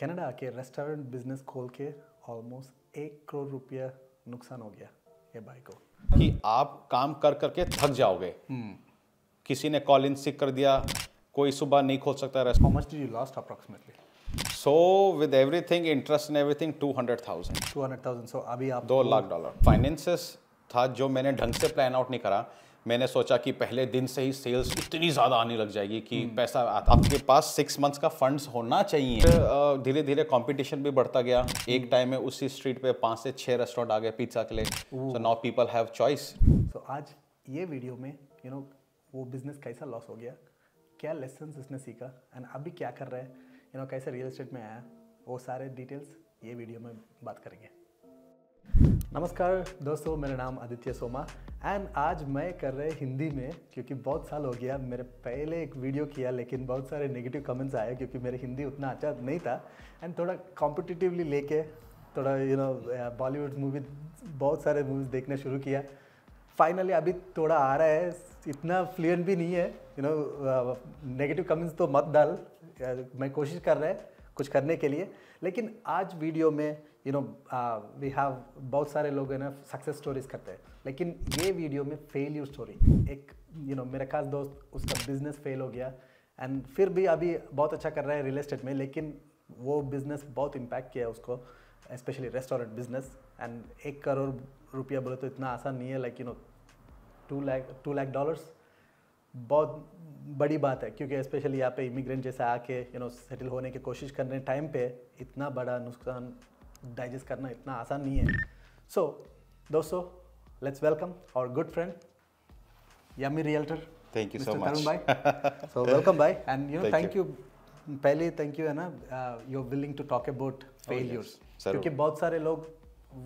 Canada के restaurant business खोल के ऑलमोस्ट एक करोड़ रुपया नुकसान हो गया ये भाई को कि आप काम कर करके थक जाओगे हम्म। किसी ने कॉल इन सिक कर दिया कोई सुबह नहीं खोल सकता restaurant much did you lost approximately so with everything interest and everything two hundred thousand two hundred thousand so अभी आप दो लाख डॉलर फाइनेंसेस था जो मैंने ढंग से प्लान आउट नहीं करा मैंने सोचा कि पहले दिन से ही सेल्स इतनी ज़्यादा आने लग जाएगी कि हम्म। पैसा आपके पास सिक्स मंथ्स का फंड्स होना चाहिए तो धीरे धीरे कंपटीशन भी बढ़ता गया एक टाइम हम्म। में उसी स्ट्रीट पे पाँच से छः रेस्टोरेंट आ गए पिज्ज़ा के लिए so now people have choice तो आज ये वीडियो में यू you नो know, वो बिज़नेस कैसा लॉस हो गया क्या लेसन इसने सीखा एंड अभी क्या कर रहे हैं यू you नो know, कैसे रियल स्टेट में आया वो सारे डिटेल्स ये वीडियो में बात करेंगे नमस्कार दोस्तों मेरा नाम आदित्य सोमा एंड आज मैं कर रहे हिंदी में क्योंकि बहुत साल हो गया मेरे पहले एक वीडियो किया लेकिन बहुत सारे नेगेटिव कमेंट्स आए क्योंकि मेरे हिंदी उतना अच्छा नहीं था एंड थोड़ा कॉम्पिटिटिवली लेके थोड़ा यू नो बॉलीवुड मूवी बहुत सारे मूवीज़ देखना शुरू किया फाइनली अभी थोड़ा आ रहा है इतना फ्लुएंट भी नहीं है यू नो नेगेटिव कमेंट्स तो मत डाल मैं कोशिश कर रहा है कुछ करने के लिए लेकिन आज वीडियो में यू नो वी हैव बहुत सारे लोग है ना सक्सेस स्टोरीज करते हैं लेकिन ये वीडियो में फेल्यूर स्टोरी एक यू you नो know, मेरे खास दोस्त उसका बिजनेस फेल हो गया एंड फिर भी अभी बहुत अच्छा कर रहा है रियल इस्टेट में लेकिन वो बिज़नेस बहुत इम्पैक्ट किया उसको स्पेशली रेस्टोरेंट बिजनेस एंड एक करोड़ रुपया बोले तो इतना आसान नहीं है like you know two lakh two lakh dollars बहुत बड़ी बात है क्योंकि स्पेशली यहाँ पे इमिग्रेंट जैसे आके यू नो सेटल होने की कोशिश कर रहे हैं टाइम पे इतना बड़ा नुकसान डाइजेस्ट करना इतना आसान नहीं है सो so, दोस्तों लेट्स वेलकम और good friend yummy realtor thank you so much Tarun भाई सो वेलकम भाई and you know thank you पहले थैंक यू है ना you are willing to talk about failures क्योंकि बहुत सारे लोग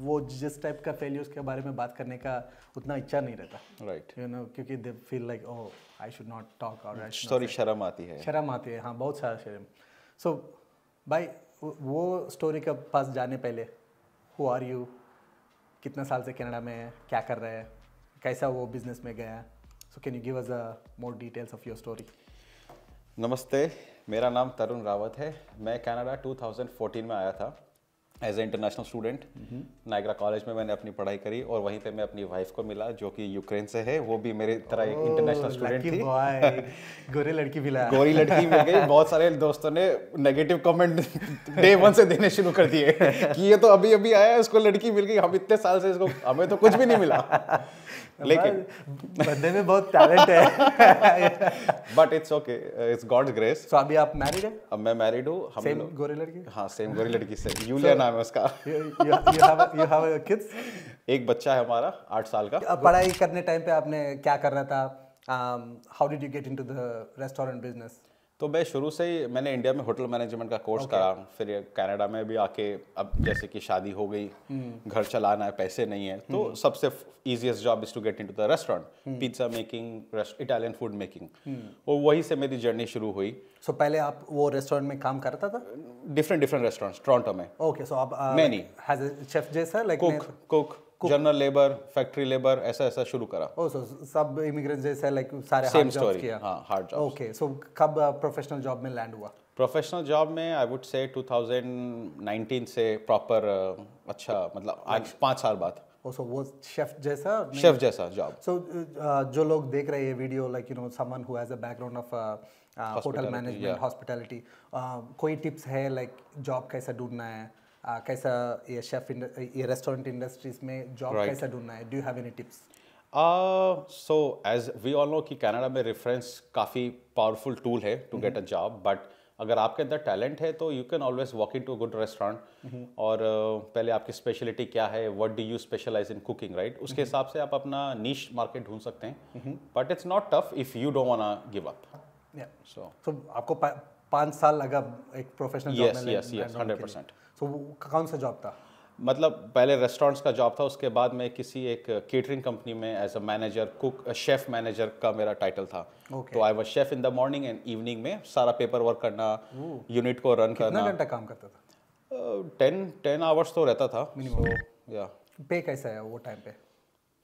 वो जिस टाइप का फेलियर्स के बारे में बात करने का उतना इच्छा नहीं रहता राइट यू नो क्योंकि they feel like oh I should not talk और सॉरी शर्म आती है शर्म आती है हाँ बहुत सारा शर्म सो so, भाई वो स्टोरी के पास जाने पहले हु आर यू कितने साल से कनाडा में है क्या कर रहे हैं कैसा वो बिजनेस में गया so can you give us more details of your story नमस्ते मेरा नाम तरुण रावत है मैं कनाडा 2014 में आया था as a international student Niagara college में मैंने अपनी पढ़ाई करी और वहीं पे मैं अपनी वाइफ को मिला जो कि यूक्रेन से है वो भी मेरे तरह एक इंटरनेशनल oh, स्टूडेंट थी गोरी लड़की मिला गोरी लड़की मिल गई बहुत सारे दोस्तों ने नेगेटिव कमेंट डे वन से देने शुरू कर दिए कि ये तो अभी अभी आया है उसको लड़की मिल गई हम इतने साल से इसको हमें तो कुछ भी नहीं मिला लेकिन बंदे में बहुत टैलेंट है but it's okay it's God's grace so अभी आप मैरिड हैं अब मैं मैरिड हूँ हम सेम गोरी लड़की हाँ सेम गोरी लड़की से यूलिया नाम है उसका यू हैव यू किड्स एक बच्चा है हमारा आठ साल का अब पढ़ाई करने टाइम पे आपने क्या करना था how did you get into the restaurant business तो मैं शुरू से ही मैंने इंडिया में होटल मैनेजमेंट का कोर्स okay. करा फिर कनाडा में भी आके अब जैसे कि शादी हो गई hmm. घर चलाना है पैसे नहीं है तो hmm. सबसे easiest job is to get into the restaurant pizza making Italian food making वो वहीं से मेरी जर्नी शुरू हुई सो so, पहले आप वो रेस्टोरेंट में काम करता था डिफरेंट डिफरेंट रेस्टोरेंट टोरंटो में ओके सो आप मैनी शेफ जैसा like cook cook general labour factory labour ऐसा ऐसा शुरू करा ओ oh, सो सब इमिग्रेंट जैसे लाइक सारे सेम स्टोरी किया हाँ हार्ड जॉब ओके सो कब प्रोफेशनल uh, जॉब में लैंड हुआ प्रोफेशनल जॉब में आई वुड से 2019 से प्रॉपर अच्छा मतलब आज पाँच साल बाद ओ oh, सो वो शेफ जैसा शेफ जैसा जॉब सो uh, जो लोग देख रहे हैं video like you know someone who has a background of hotel management hospitality कोई टिप्स है लाइक like, जॉब कैसे ढूंढना है आ, कैसा ये शेफ ये रेस्टोरेंट इंडस्ट्रीज में जॉब right. कैसा ढूंढना है do have any tips so as we all know कि कनाडा में रेफरेंस काफ़ी पावरफुल टूल है to get a job but अगर आपके अंदर टैलेंट है तो you can always walk into good restaurant और पहले आपकी स्पेशलिटी क्या है what do you specialise in cooking right उसके mm-hmm. हिसाब से आप अपना नीच मार्केट ढूंढ सकते हैं but it's not tough if you don't want give up so आपको पाँच साल लगा एक professional yes yes yes hundred percent तो so, कौन सा जॉब था मतलब पहले रेस्टोरेंट्स का जॉब था उसके बाद मैं किसी एक केटरिंग कंपनी में as a manager cook chef manager का मेरा टाइटल था okay. तो I was chef in the morning and evening में सारा पेपर वर्क करना यूनिट को रन करना घंटा काम करता था टेन टेन आवर्स तो रहता था मिनिमम या पे कैसा है वो टाइम पे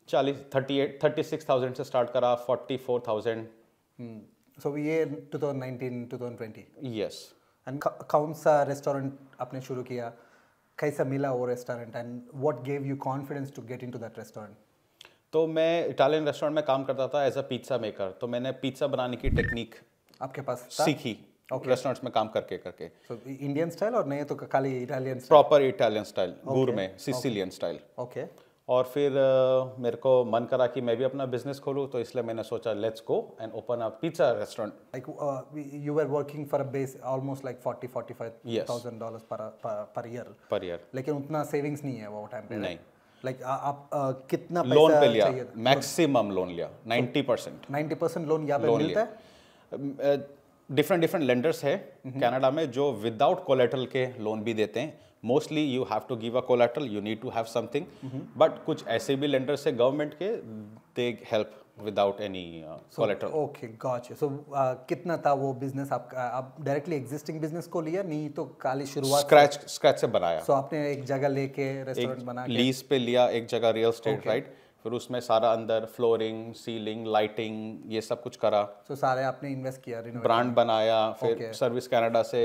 चालीस thirty eight thirty six thousand से स्टार्ट करा फोर्टी फोर थाउजेंड सो ये two thousand nineteen two thousand twenty yes and कौन सा रेस्टोरेंट आपने शुरू किया कैसा मिला वो restaurant and what gave you confidence to get into that restaurant तो मैं इटालियन रेस्टोरेंट में काम करता था एज अ पिज्ज़ा मेकर तो मैंने पिज्ज़ा बनाने की टेक्निक आपके पास था? सीखी okay. रेस्टोरेंट्स में काम करके करके इंडियन स्टाइल और नहीं तो खाली इटालियन प्रॉपर इटालियन स्टाइल गुर में सिसिलियन स्टाइल ओके और फिर uh, मेरे को मन करा कि मैं भी अपना बिजनेस खोलूँ तो इसलिए मैंने सोचा let's go and open a pizza restaurant like you are working for a base almost like forty forty five thousand dollar per per year per year लेकिन उतना सेविंग्स नहीं है वो टाइम पे नहीं लाइक like, आप आ, कितना लोन पे लिया मैक्सिमम लोन लिया ninety percent ninety percent loan यहाँ पे लोन मिलता है डिफरेंट डिफरेंट लेंडर्स है कनाडा में जो विदाउट कोलेटल के लोन भी देते हैं mostly you have to give a collateral you need to have something but कुछ ऐसे भी लेंडर से गवर्नमेंट के they help without any collateral okay gotcha so कितना था वो बिजनेस आपका आप डायरेक्टली एग्जिस्टिंग बिजनेस को लिया नहीं तो काली शुरुआत स्क्रैच स्क्रैच से बनाया सो so, आपने एक जगह लेके रेस्टोरेंट बना लीज पे लिया एक जगह रियल स्टेट राइट फिर उसमें सारा अंदर फ्लोरिंग सीलिंग लाइटिंग ये सब कुछ करा तो सारे आपने इन्वेस्ट किया ब्रांड बनाया फिर okay. सर्विस कनाडा से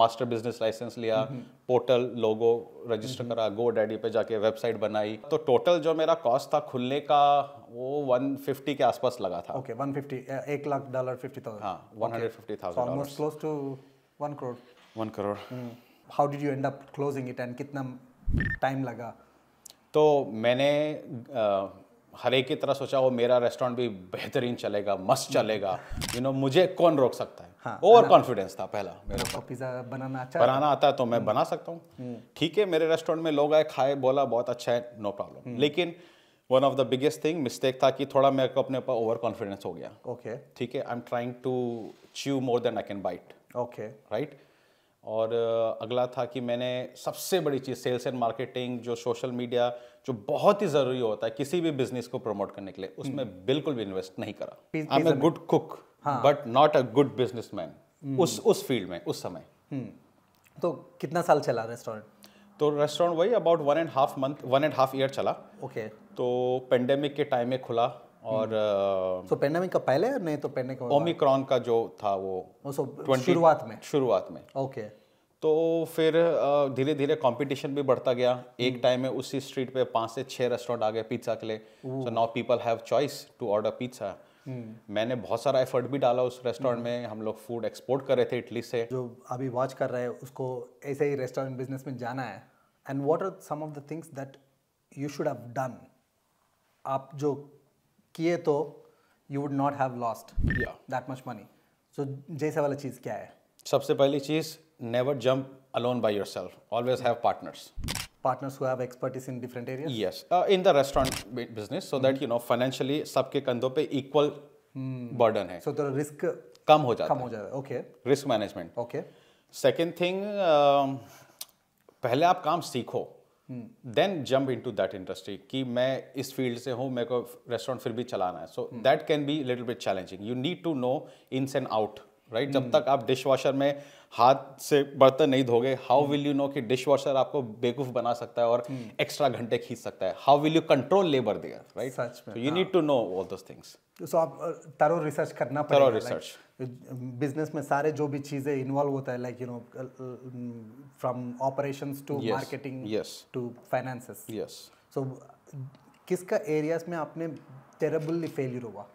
मास्टर बिजनेस लाइसेंस लिया पोर्टल लोगो रजिस्टर करा गो डैडी पे जाके वेबसाइट बनाई तो टोटल जो मेरा कॉस्ट था खुलने का वो 150 के आसपास लगा था ओके okay, 150 एक लाख डॉलर 50000 हाँ 150000 almost close to one crore one crore how did you end up closing it and कितना टाइम लगा तो मैंने हर एक की तरह सोचा वो मेरा रेस्टोरेंट भी बेहतरीन चलेगा मस्त चलेगा यू नो मुझे कौन रोक सकता है ओवर हाँ, कॉन्फिडेंस था पहला मेरे को पिज़्ज़ा बनाना अच्छा बनाना आता है तो मैं हम्म। बना सकता हूँ हम्म। ठीक है मेरे रेस्टोरेंट में लोग आए खाए बोला बहुत अच्छा है नो प्रॉब्लम हम्म। लेकिन one of the biggest thing mistake था कि थोड़ा मेरे को अपने ऊपर ओवर कॉन्फिडेंस हो गया ओके ठीक है I am trying to chew more than I can bite okay right और अगला था कि मैंने सबसे बड़ी चीज़ सेल्स एंड मार्केटिंग जो सोशल मीडिया जो बहुत ही ज़रूरी होता है किसी भी बिजनेस को प्रमोट करने के लिए उसमें हम्म। बिल्कुल भी इन्वेस्ट नहीं करा I am a good cook but not a good man उस उस फील्ड में उस समय हम्म। तो कितना साल चला रेस्टोरेंट तो रेस्टोरेंट वही about one and half month one and half year चला ओके okay. तो पेंडेमिक के टाइम में खुला और सो हम्म। पेंडेमिक का पहले या नहीं तो पेंडेमिक ओमिक्रॉन का जो था वो सो oh, शुरुआत में शुरुआत में ओके तो फिर धीरे धीरे कंपटीशन भी बढ़ता गया एक टाइम हम्म। में उसी स्ट्रीट पे पांच से छह रेस्टोरेंट आ गए पिज्ज़ा के लिए so now people have choice to order pizza मैंने बहुत सारा एफर्ट भी डाला उस रेस्टोरेंट हम्म। में हम लोग फूड एक्सपोर्ट कर रहे थे इटली से जो अभी वॉच कर रहे हैं उसको ऐसे ही रेस्टोरेंट बिजनेस में जाना है and what are some of the things that you should have done आप जो किए तो you would not have lost that much money so जैसा वाला चीज़ क्या है सबसे पहली चीज़ never jump alone by your always have partners partners who expertise in different area yes in the restaurant business so that you know financially सबके कंधों पर इक्वल बर्डन है सो द रिस्क कम हो जाए कम हो जाता okay risk management okay second thing पहले आप काम सीखो hmm. Then jump into that industry कि मैं इस फील्ड से हूँ मेरे को रेस्टोरेंट फिर भी चलाना है so that can be little bit challenging you need to know ins and out right जब hmm. तक आप डिश वॉशर में हाथ से बर्तन नहीं धोगे हाउ विल यू नो कि डिश वॉशर आपको बेकूफ बना सकता है और एक्स्ट्रा hmm. घंटे खींच सकता है how will you control labour there right you need to know all those things so आप तरो uh, रिसर्च करना पड़ेगा रिसर्च बिजनेस में सारे जो भी चीज़ें इन्वॉल्व होता है like you know from operations to marketing to finances yes so किसका एरियाज में आपने टेरेबली फेलियर हुआ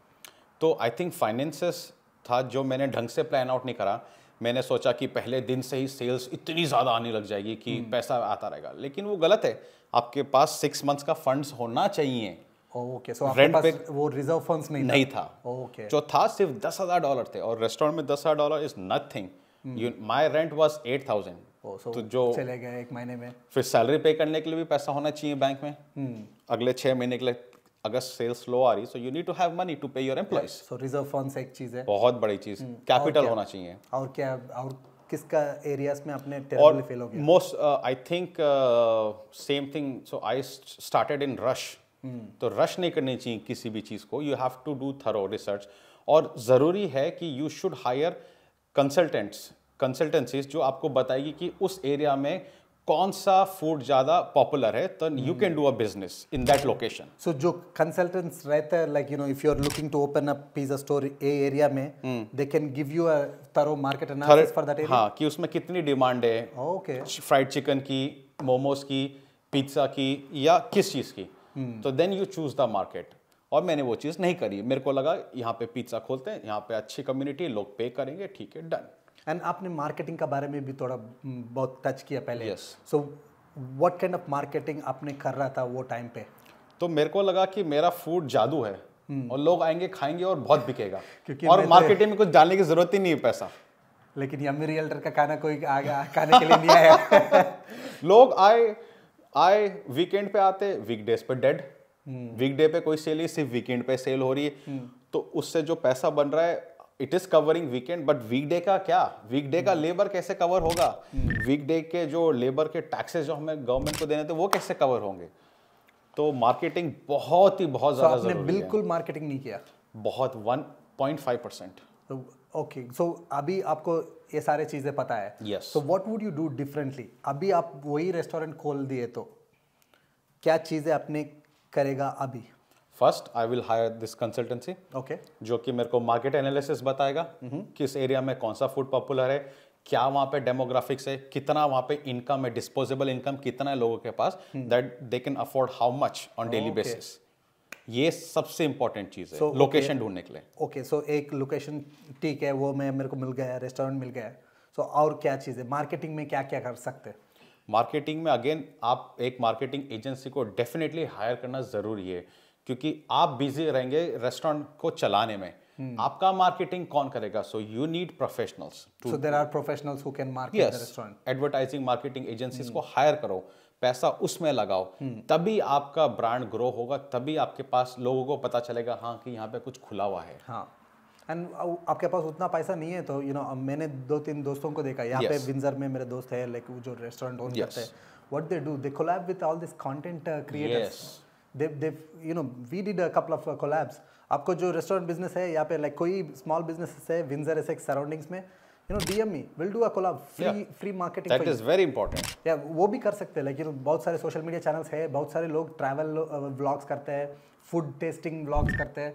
तो आई थिंक फाइनेंसेस था जो मैंने ढंग से प्लान आउट नहीं करा मैंने सोचा कि पहले दिन से ही सेल्स इतनी ज़्यादा आने लग जाएगी कि हम्म। पैसा आता रहेगा लेकिन वो गलत है आपके पास सिक्स मंथ्स का फंड्स होना चाहिए ओके सो रेंट पे वो रिजर्व फंड्स नहीं नहीं था ओके oh, जो था सिर्फ दस हज़ार डॉलर थे और रेस्टोरेंट में दस हज़ार dollar is nothing my rent was eight thousand तो जो चले गए एक महीने में फिर सैलरी पे करने के लिए भी पैसा होना चाहिए बैंक में hmm. अगले महीने के लिए अगर सेल्स लो आ रही so you need to have money to pay your so reserve funds एक चीज़ है बहुत बड़ी चीज़ hmm. कैपिटल होना चाहिए और क्या और किसका एरियाज में आपने फेल हो गया most I think same thing so I started in rush तो रश नहीं करनी चाहिए किसी भी चीज़ को you have to do thorough research और ज़रूरी है कि you should hire consultants consultancies जो आपको बताएगी कि उस एरिया में कौन सा फूड ज़्यादा पॉपुलर है तो you can do a business in that location so जो कंसल्टेंट्स रहते हैं like you know if you are looking to open a pizza store a area में they can give you a thorough market analysis for that area हां कि उसमें कितनी demand है okay fried chicken की मोमोज की पिज्ज़ा की या किस चीज़ की Hmm. तो then you choose the market और मैंने वो चीज़ नहीं करी मेरे को लगा यहाँ पे पिज्ज़ा खोलते हैं यहाँ पे अच्छी कम्युनिटी लोग पे करेंगे ठीक है डन एंड आपने मार्केटिंग के बारे में भी थोड़ा hmm, बहुत टच किया पहले yes so what kind of marketing आपने कर रहा था वो टाइम पे तो मेरे को लगा कि मेरा फूड जादू है hmm. और लोग आएंगे खाएंगे और बहुत बिकेगा क्योंकि और मार्केटिंग तो- में कुछ डालने की जरूरत ही नहीं है पैसा लेकिन यमी रियल्टर का खाना कोई गया खाने के लिए नहीं आया लोग आए आए वीकेंड पे आते वीकडेज पे डेड वीकडे हम्म। पे कोई सेल नहीं सिर्फ वीकेंड पे सेल हो रही है हम्म। तो उससे जो पैसा बन रहा है it is covering weekend but weekday का क्या वीकडे का लेबर हम्म। कैसे कवर होगा वीकडे के जो लेबर के टैक्सेस जो हमें गवर्नमेंट को देने थे वो कैसे कवर होंगे तो मार्केटिंग बहुत ही बहुत ज्यादा बिल्कुल मार्केटिंग नहीं किया बहुत one point five percent okay so अभी आपको ये सारे चीज़ें पता है yes so what would you do differently अभी आप वही रेस्टोरेंट खोल दिए तो क्या चीज़ें अपने करेगा अभी first I will hire this consultancy okay जो कि मेरे को मार्केट एनालिसिस बताएगा mm-hmm. किस एरिया में कौन सा फूड पॉपुलर है क्या वहाँ पे डेमोग्राफिक्स है कितना वहाँ पे इनकम है डिस्पोजेबल इनकम कितना है लोगों के पास that they can afford how much on daily basis ये सबसे इंपॉर्टेंट चीज़ है लोकेशन ढूंढने okay, के लिए ओके okay, सो so एक लोकेशन ठीक है वो मैं मेरे को मिल गया है रेस्टोरेंट मिल गया है सो so, और क्या चीज़ है मार्केटिंग में क्या क्या कर सकते हैं मार्केटिंग में अगेन आप एक मार्केटिंग एजेंसी को डेफिनेटली हायर करना ज़रूरी है क्योंकि आप बिजी रहेंगे रेस्टोरेंट को चलाने में Hmm. आपका मार्केटिंग कौन करेगा so you need professionals so there are professionals who can market the restaurant advertising marketing agencies को हायर करो पैसा उसमें लगाओ हम्म। तभी आपका ब्रांड ग्रो होगा तभी आपके पास लोगों को पता चलेगा हाँ कि यहाँ पे कुछ खुला हुआ है हाँ एंड आपके पास उतना पैसा नहीं है तो यू you नो know, मैंने दो तीन दोस्तों को देखा यहाँ yes. पे विंजर में मेरे दोस्त है लाइक जो रेस्टोरेंट ओन करते हैं what they do they collab with all this content creators they they you know we did a couple of collabs आपको जो रेस्टोरेंट बिजनेस है यहाँ पे लाइक like, कोई स्मॉल बिजनेस है विंजर ऐसे सराउंडिंग्स में you know DME will do a collab free yeah. free marketing that is very important yeah वो भी कर सकते हैं like you know बहुत सारे social media channels है बहुत सारे लोग travel vlogs करते हैं food tasting vlogs करते हैं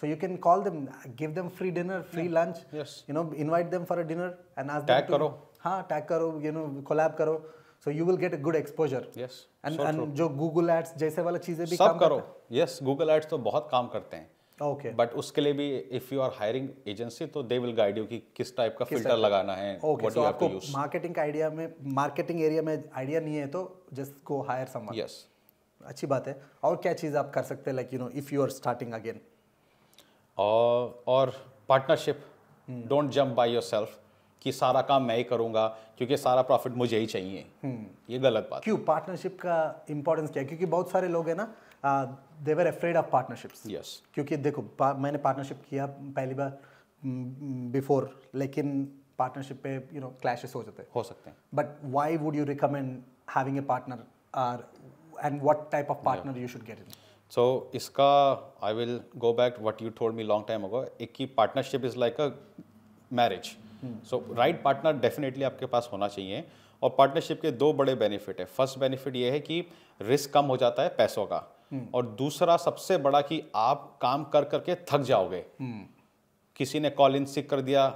so you can call them give them free dinner free yeah. lunch yes you know invite them for a dinner and ask tag them to, करो हाँ tag करो you know collab करो so you will get a good exposure yes and जो Google ads जैसे वाला चीजें भी सब काम करो यस गूगल एड्स तो बहुत काम करते हैं ओके बट उसके लिए भी if you are hiring agency तो दे विल गाइड यू कि किस टाइप का फिल्टर लगाना है what you have to use marketing का आइडिया में मार्केटिंग एरिया में आइडिया नहीं है तो just go hire someone yes अच्छी बात है और क्या चीज़ आप कर सकते हैं like you know if you are starting again और partnership don't jump by yourself कि सारा काम मैं ही करूंगा क्योंकि सारा प्रॉफिट मुझे ही चाहिए hmm. ये गलत बात क्यों पार्टनरशिप का इंपॉर्टेंस क्या है क्योंकि बहुत सारे लोग हैं ना were afraid of partnerships yes क्योंकि देखो पा, मैंने पार्टनरशिप किया पहली बार बिफोर mm, mm, लेकिन पार्टनरशिप पे यू नो क्लैशेस हो जाते हैं हो सकते हैं but why would you recommend having a partner and what type of partner you should get in so इसका I will go back what you told me long time ago एक key partnership is like a marriage so right partner definitely आपके पास होना चाहिए और partnership के दो बड़े बेनिफिट है फर्स्ट बेनिफिट ये है कि रिस्क कम हो जाता है पैसों का हम्म। और दूसरा सबसे बड़ा कि आप काम कर करके थक जाओगे हम्म। किसी ने कॉल इन सिक कर दिया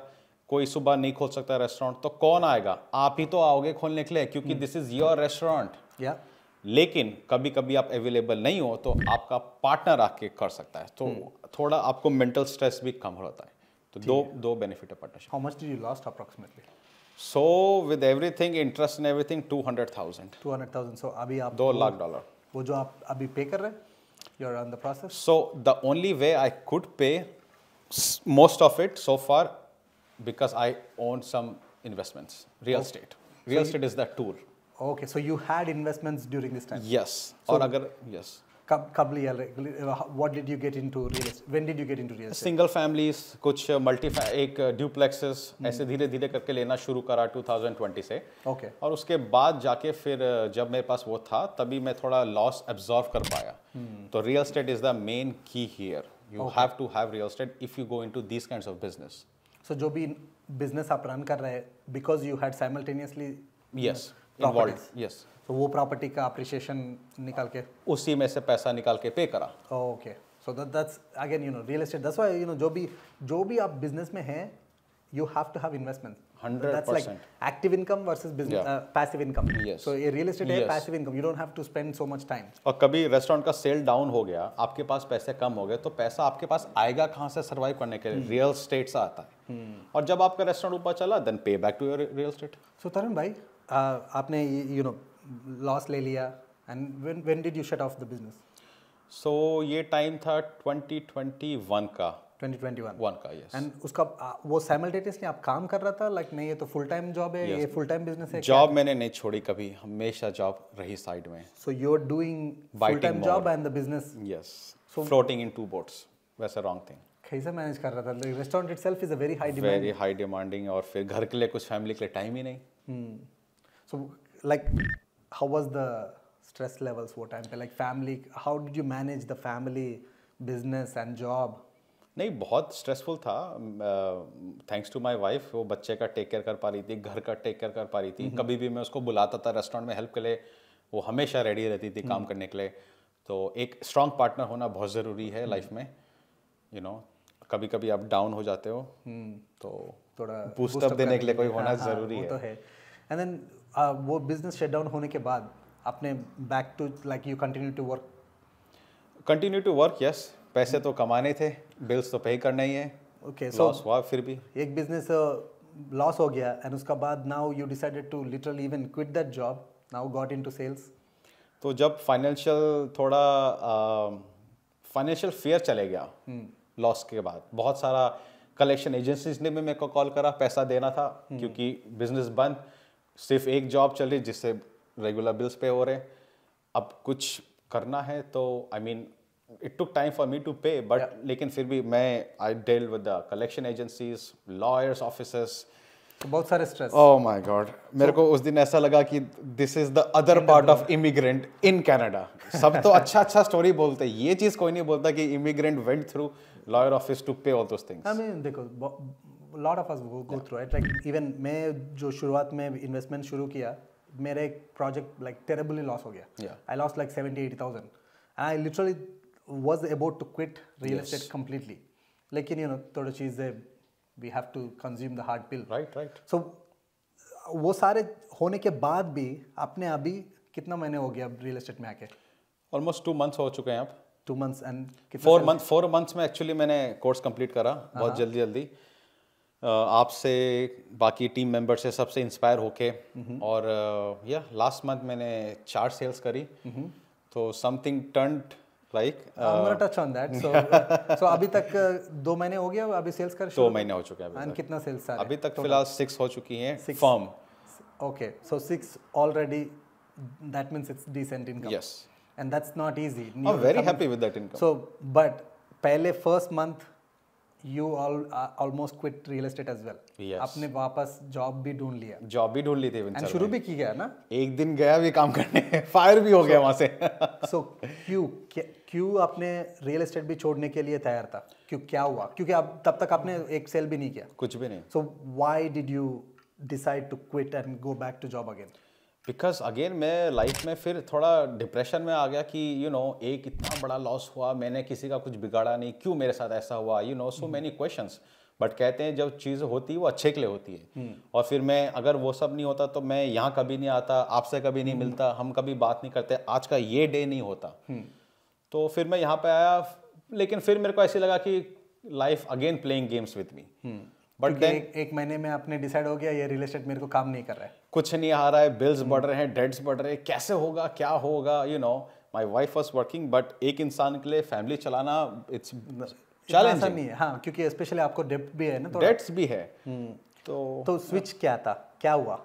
कोई सुबह नहीं खोल सकता रेस्टोरेंट तो कौन आएगा आप ही तो आओगे खोलने के लिए क्योंकि दिस इज योर रेस्टोरेंट या लेकिन कभी कभी आप अवेलेबल नहीं हो तो आपका पार्टनर आके कर सकता है तो हम्म। थोड़ा आपको मेंटल स्ट्रेस भी कम होता है तो दो है। दो बेनिफिट है partnership how much did you lost approximately so with everything interest and everything 200000 200000 so अभी आप दो लाख डॉलर वो जो आप अभी पे कर रहे हैं you are on the process so the only way I could pay most of it so far because I own some investments real state real state is the tour okay so you had investments during this time yes और अगर yes कब what did you get into real when did you get into real single families कुछ multi एक duplexes ऐसे धीरे धीरे करके लेना शुरू करा 2020 से ओके okay. और उसके बाद जाके फिर जब मेरे पास वो था तभी मैं थोड़ा लॉस एब्जॉर्व कर पाया hmm. तो real state is the main key here you have to have real estate if you go into these kinds of business so जो भी बिजनेस आप रन कर रहे हैं because you had simultaneously yes involve yes तो वो property का appreciation निकाल के उसी में से पैसा निकाल के पे करा okay so that that's again you know real estate that's why you know जो भी जो भी आप बिजनेस में हैं you have to have investment 100%. That's like active income passive income yeah. uh, ये रियल एस्टेट है passive income you don't have to spend so much time और कभी रेस्टोरेंट का सेल डाउन हो गया आपके पास पैसे कम हो गए तो पैसा आपके पास आएगा कहाँ से सर्वाइव करने के लिए रियल hmm. स्टेट से आता है hmm. और जब आपका रेस्टोरेंट ऊपर चला then pay back to your real state so Tarun भाई Uh, आपने यू नो लॉस ले लिया and when when did you shut off the business so ये टाइम था 2021 का 2021 वन का यस एंड उसका वो साइमल्टेनियसली आप काम कर रहा था लाइक like, नहीं ये तो फुल टाइम जॉब है yes. ये फुल टाइम बिजनेस है जॉब मैंने नहीं छोड़ी कभी हमेशा जॉब रही साइड में so you are doing full time job and the business yes so floating in two boats वैसे रॉन्ग थिंग कैसे मैनेज कर रहा था restaurant itself is a very high demand very high demanding और फिर घर के लिए कुछ फैमिली के लिए टाइम ही नहीं hmm. So, like, how was the stress levels? What time? Like, family. How did you manage the family, business, and job? नहीं बहुत स्ट्रेसफुल था थैंक्स टू माय वाइफ वो बच्चे का टेक केयर कर पा रही थी घर का टेक केयर कर पा रही थी mm -hmm. कभी भी मैं उसको बुलाता था रेस्टोरेंट में हेल्प के लिए वो हमेशा रेडी रहती थी mm -hmm. काम हम्म। करने के लिए तो एक स्ट्रांग पार्टनर होना बहुत ज़रूरी है mm -hmm. लाइफ में यू you नो know, कभी कभी आप डाउन हो जाते हो हम्म। तो थोड़ा बूस्टअप देने के लिए कोई होना हाँ, हाँ, ज़रूरी है एंड तो देन वो बिजनेस शट डाउन होने के बाद आपने back to like you continue to work continue to work yes पैसे तो कमाने थे बिल्स तो पे करना ही है ओके सो हुआ फिर भी एक बिजनेस लॉस uh, हो गया एंड उसका बाद now you decided to literal even quit that job now got into sales तो जब फाइनेंशियल थोड़ा फाइनेंशियल फेयर चले गया लॉस हम्म। के बाद बहुत सारा कलेक्शन एजेंसीज ने भी मेरे को कॉल करा पैसा देना था हम्म। क्योंकि बिजनेस बंद सिर्फ एक जॉब चल रही जिससे रेगुलर बिल्स पे हो रहे अब कुछ करना है तो I mean it took time for me to pay but लेकिन फिर भी मैं I deal with the collection agencies lawyers officers बहुत सारे स्ट्रेस ओह माय गॉड मेरे को उस दिन ऐसा लगा कि this is the other part of immigrant in Canada सब तो अच्छा अच्छा स्टोरी बोलते हैं ये चीज कोई नहीं बोलता कि immigrant went through lawyer office to pay all those things I mean देखो lot of us go through it like even मैं जो शुरुआत में इन्वेस्टमेंट शुरू किया मेरा एक प्रोजेक्ट लाइक टेरेबली लॉस हो गया I loss like seventy eighty thousand I literally was about to quit real estate completely लेकिन यू नो थोड़ी चीज़ें we have to consume the hard pill right right so वो सारे होने के बाद भी आपने अभी कितना महीने हो गया रियल एस्टेट में आके ऑलमोस्ट टू मंथ्स हो चुके हैं आप two months and four month four months में एक्चुअली मैंने कोर्स कंप्लीट करा बहुत हाँ। जल्दी जल्दी आपसे बाकी टीम मेंबर से सबसे इंस्पायर होके हम्म। और या लास्ट मंथ मैंने चार सेल्स करी हम्म। तो something turn like touch on that so so अभी तक दो महीने हो गया अभी सेल्स कर दो महीने हो चुके हैं कितना सेल्स अभी तक फिलहाल सिक्स हो चुकी हैं form okay so six already that means it's decent income yes and that's not easy New i'm very income. happy with that income so पहले first month you all almost quit real estate as well आपने वापस job भी ढूंढ लिया job भी ढूंढ ली थी and शुरू भी की गया ना एक दिन गया भी काम करने फायर भी हो so, गया वहां से सो क्यू क्यों आपने रियल एस्टेट भी छोड़ने के लिए तैयार था क्यों क्या हुआ क्योंकि आप तब तक आपने एक सेल भी नहीं किया कुछ भी नहीं so why did you decide to quit and go back to job again because again मैं लाइफ में फिर थोड़ा डिप्रेशन में आ गया कि यू you नो know, एक इतना बड़ा लॉस हुआ मैंने किसी का कुछ बिगाड़ा नहीं क्यों मेरे साथ ऐसा हुआ you know so many question but कहते हैं जब चीज़ होती है वो अच्छे के लिए होती है हम्म। और फिर मैं अगर वो सब नहीं होता तो मैं यहाँ कभी नहीं आता आपसे कभी नहीं हम्म। मिलता हम कभी बात नहीं करते आज का ये डे नहीं होता हम्म। तो फिर मैं यहाँ पे आया लेकिन फिर मेरे को ऐसे लगा कि life again playing games with me but then एक महीने में आपने डिसाइड हो गया ये रियल एस्टेट मेरे को काम नहीं कर रहा है कुछ नहीं आ रहा है बिल्स बढ़ रहे हैं डेट्स बढ़ रहे हैं कैसे होगा क्या होगा you know my wife was working but एक इंसान के लिए फैमिली चलाना इट्स चैलेंज नहीं है हाँ क्योंकि स्पेशली आपको डेप्ट भी है ना डेट्स भी है हम्म। तो तो स्विच क्या था क्या हुआ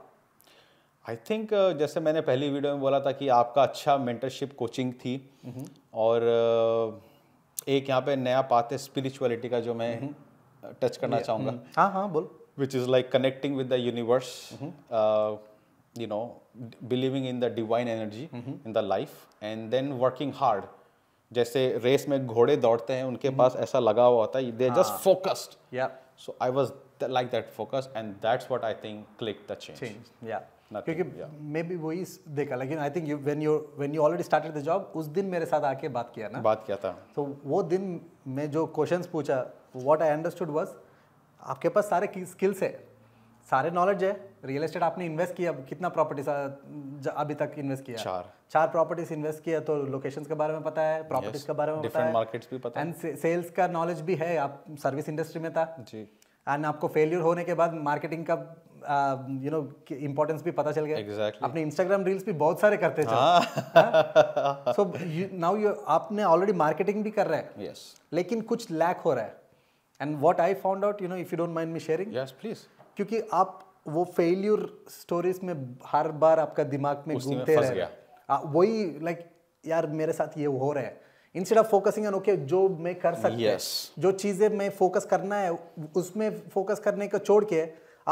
आई थिंक uh, जैसे मैंने पहली वीडियो में बोला था कि आपका अच्छा मेंटरशिप कोचिंग थी हम्म। और uh, एक यहाँ पे नया पाते स्पिरिचुअलिटी का जो मैं हम्म। टच करना yeah. चाहूँगा mm-hmm. हाँ हाँ बोल which is like connecting with the universe you know believing in the divine energy in the life and then working hard जैसे रेस में घोड़े दौड़ते हैं उनके mm-hmm. पास ऐसा लगा हुआ होता है दे जस्ट फोकस्ड या so I was like that focus and that's what I think click the change या yeah Nothing, क्योंकि yeah. maybe वही देखा लेकिन I think you when you when you already started the job उस दिन मेरे साथ आके बात किया ना बात किया था तो so, वो दिन मैं जो क्वेश्चंस पूछा वॉट आई अंडरस्टूड वॉज आपके पास सारे स्किल्स है सारे नॉलेज है रियल एस्टेट आपने इन्वेस्ट किया कितना प्रॉपर्टीज अभी तक इन्वेस्ट किया चार चार प्रॉपर्टीज इन्वेस्ट किया तो लोकेशन के बारे में पता है प्रॉपर्टीज yes, के बारे में पता है मार्केट्स भी पता है एंड सेल्स का नॉलेज भी है आप सर्विस इंडस्ट्री में था जी एंड आपको फेलियर होने के बाद मार्केटिंग का यू नो इम्पोर्टेंस भी पता चल गया exactly. अपने इंस्टाग्राम रील्स भी बहुत सारे करते थे सो नाउ यू आपने ऑलरेडी मार्केटिंग भी कर रहे हैं yes. लेकिन कुछ लैक हो रहा है and what I found out you know if you don't mind me sharing yes please क्योंकि आप वो फेल्यूर स्टोरीज में हर बार आपका दिमाग में घूमते रहे वही लाइक like, यार मेरे साथ ये हो रहा है instead of focusing on okay जो मैं कर सकती हूँ yes. जो चीजें मैं फोकस करना है उसमें फोकस करने को छोड़ के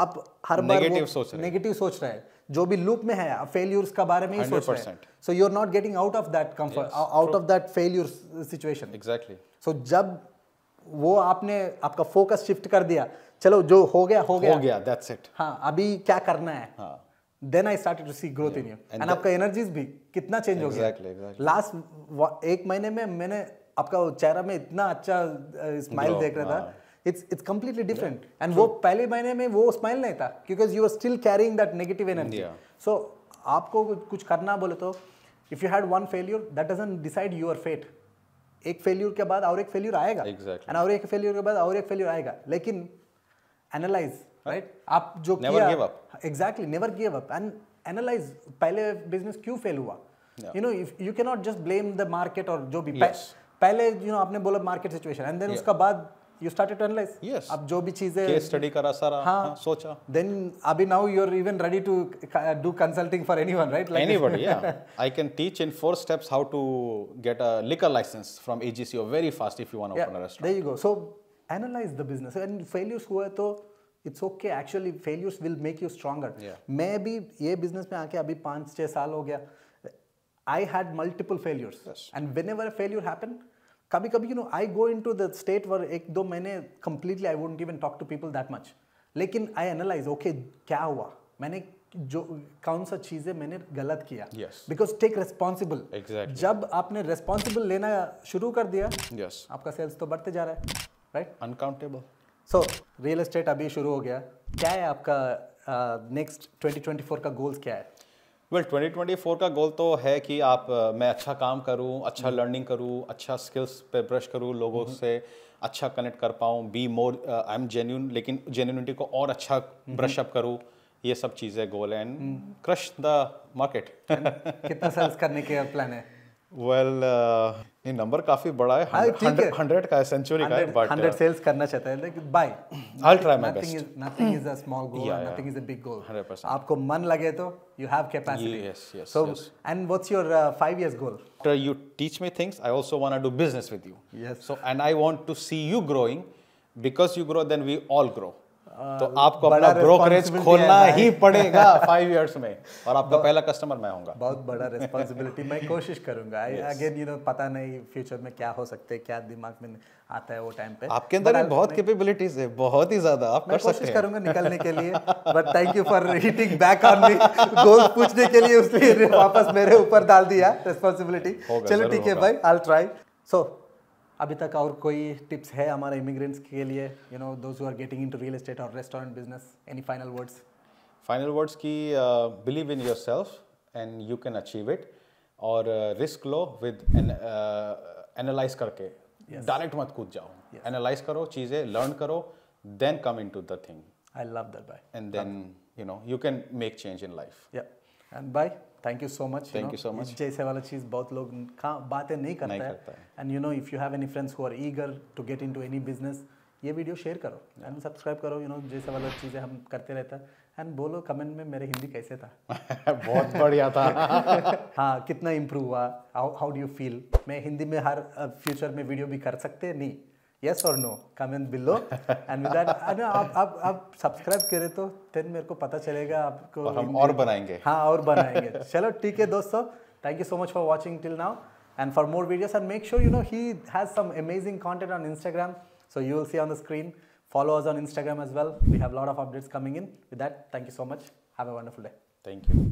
आप हर negative बार सोच नेगेटिव सोच रहे हैं जो भी लूप में है आप फेल्यूर्स का बारे में ही सोच रहे हैं so you are not getting out of that comfort out of that failure situation exactly so जब वो आपने आपका फोकस शिफ्ट कर दिया चलो जो हो गया हो गया हो गया दैट्स इट हाँ अभी क्या करना है then I started to see growth in you and आपका एनर्जीज भी कितना चेंज exactly, हो गया एग्जैक्टली exactly. लास्ट एक महीने में मैंने आपका चेहरा में इतना अच्छा स्माइल देख रहा था it's it's completely different and वो पहले महीने में वो स्माइल नहीं था because you are still carrying that negative energy so आपको कुछ करना बोले तो if you had one failure that doesn't decide your fate एक फेल्यूर के बाद और एक फेल्यूर आएगा एग्जैक्टली exactly. और एक फेल्यूर के बाद और एक फेल्यूर आएगा लेकिन एनालाइज हाँ। Right right? आप जो never give exactly never give up and analyse पहले बिजनेस क्यों फेल हुआ you know if you can not just blame the market और जो भी yes. पहले यू you नो know, आपने बोला मार्केट सिचुएशन एंड देन उसका बाद you started to analyze yes ab jo bhi cheeze case study kara sara ha, ha, socha then abhi now you're even ready to do consulting for anyone right like anybody yeah i can teach in four steps how to get a liquor license from agco very fast if you want to yeah, open a restaurant there you go so analyze the business and failures hua to it's okay actually failures will make you stronger मैं भी ये business में आके अभी पाँच छः साल हो गया I had multiple failures and whenever failure happen कभी कभी you know I go into the state where एक दो महीने completely I won't even talk to people that much लेकिन आई एनालाइज ओके क्या हुआ मैंने जो कौन सा चीज़ें मैंने गलत किया बिकॉज टेक रेस्पॉन्सिबल जब आपने रेस्पॉन्सिबल लेना शुरू कर दिया yes. आपका सेल्स तो बढ़ते जा रहा है right uncountable so real estate अभी शुरू हो गया क्या है आपका नेक्स्ट uh, 2024 का गोल्स क्या है वेल well, 2024 का गोल तो है कि आप मैं अच्छा काम करूं अच्छा लर्निंग हम्म। करूं अच्छा स्किल्स पे ब्रश करूं लोगों हम्म। से अच्छा कनेक्ट कर पाऊं be more I am genuine लेकिन जेन्यूनिटी को और अच्छा ब्रश हम्म। अप करूं ये सब चीज़ें goal and crush the market कितना सेल्स करने के प्लान है वेल uh, ये नंबर काफी बड़ा है हंड्रेड हाँ, का है सेंचुरी का है बट हंड्रेड सेल्स करना चाहता है लेकिन by I try my best nothing is a small goal nothing is a big goal आपको मन लगे तो you have capacity yes yes so and what's your 5 years goal after you teach me things I also want to do business with you yes so and I want to see you growing तो आपको अपना brokerage खोलना ही पड़ेगा five years में और आपका पहला customer मैं होगा बहुत बड़ा रिस्पॉन्सिबिलिटी मैं कोशिश करूंगा अगेन यू नो पता नहीं फ्यूचर में क्या हो सकते क्या दिमाग में आता है वो टाइम पे आपके अंदर बहुत कैपेबिलिटीज है बहुत ही ज्यादा आप कर सकते हैं करूंगा निकलने के लिए but thank you for hitting back on me goal पूछने के लिए उसने वापस मेरे ऊपर डाल दिया रिस्पॉन्सिबिलिटी चलो ठीक है भाई आई विल ट्राई सो अभी तक और कोई टिप्स है हमारे इमिग्रेंट्स के लिए you know those are getting into real estate और restaurant business any final words final words की believe in yourself and you can achieve it और रिस्क लो विद एनालाइज uh, करके डायरेक्ट मत कूद जाओ एनालाइज करो चीज़ें लर्न करो then come into the thing I love that by and then you know you can make change in life या and bye thank you so much thank you so much जैसे वाला चीज़ बहुत लोग बातें नहीं करता है and you know if you have any friends who are eager to get into any business ये वीडियो शेयर करो एंड सब्सक्राइब करो यू नो जैसे वाला चीज़ें हम करते रहता हैं एंड बोलो कमेंट में मेरे हिंदी कैसे था बहुत बढ़िया था हाँ कितना इम्प्रूव हुआ how how do you feel मैं हिंदी में हर फ्यूचर में वीडियो भी कर सकते नहीं यस और नो कमेंट बिलो एंड आप आप आप सब्सक्राइब करें तो देन मेरे को पता चलेगा आपको और हम और बनाएंगे हाँ और बनाएंगे चलो ठीक है दोस्तों thank you so much for watching till now and for more videos and make sure you know he has some amazing content on Instagram so you will see on the screen follow us on Instagram as well. We have a lot of updates coming in. With that, thank you so much. Have a wonderful day. Thank you.